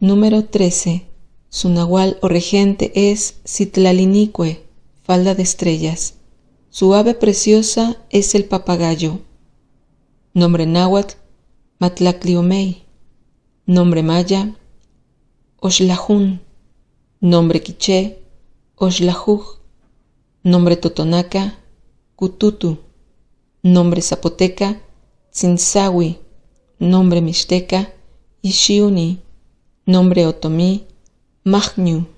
Número 13. Su nahual o regente es Citlalinique, falda de estrellas. Su ave preciosa es el papagayo. Nombre náhuatl, Matlacliomei. Nombre maya, Oshlajún. Nombre quiché, Oshlajuj. Nombre totonaca, Cututu. Nombre zapoteca, Tzinsawi. Nombre mixteca, Ishiuni. Nombre otomí, Magnu.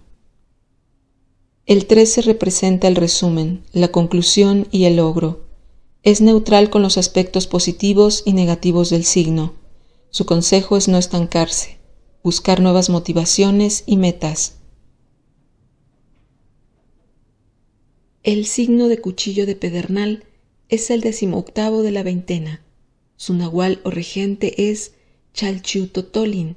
El 13 representa el resumen, la conclusión y el logro. Es neutral con los aspectos positivos y negativos del signo. Su consejo es no estancarse, buscar nuevas motivaciones y metas. El signo de cuchillo de pedernal es el decimoctavo de la veintena. Su nahual o regente es Chalchutotolin,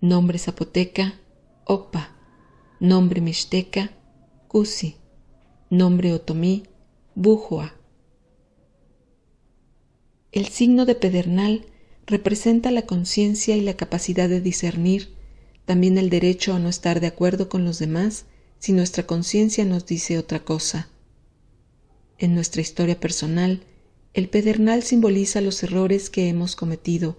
nombre zapoteca, opa, nombre mixteca, cusi, nombre otomí, bujoa. El signo de pedernal representa la conciencia y la capacidad de discernir, también el derecho a no estar de acuerdo con los demás si nuestra conciencia nos dice otra cosa. En nuestra historia personal, el pedernal simboliza los errores que hemos cometido,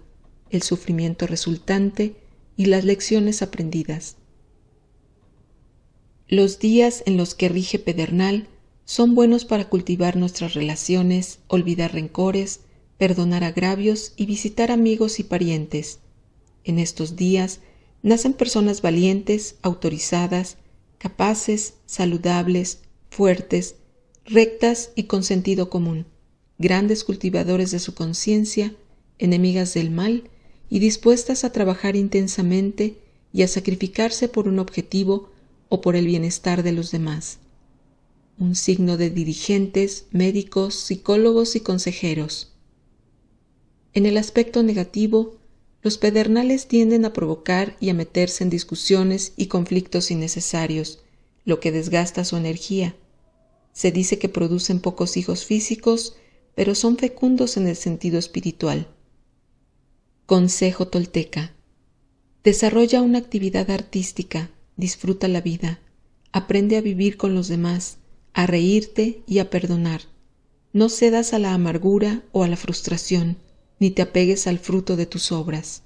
el sufrimiento resultante y las lecciones aprendidas. Los días en los que rige Pedernal son buenos para cultivar nuestras relaciones, olvidar rencores, perdonar agravios y visitar amigos y parientes. En estos días nacen personas valientes, autorizadas, capaces, saludables, fuertes, rectas y con sentido común, grandes cultivadores de su conciencia, enemigas del mal y dispuestas a trabajar intensamente y a sacrificarse por un objetivo o por el bienestar de los demás. Un signo de dirigentes, médicos, psicólogos y consejeros. En el aspecto negativo, los pedernales tienden a provocar y a meterse en discusiones y conflictos innecesarios, lo que desgasta su energía. Se dice que producen pocos hijos físicos, pero son fecundos en el sentido espiritual. Consejo Tolteca. Desarrolla una actividad artística, disfruta la vida, aprende a vivir con los demás, a reírte y a perdonar. No cedas a la amargura o a la frustración, ni te apegues al fruto de tus obras.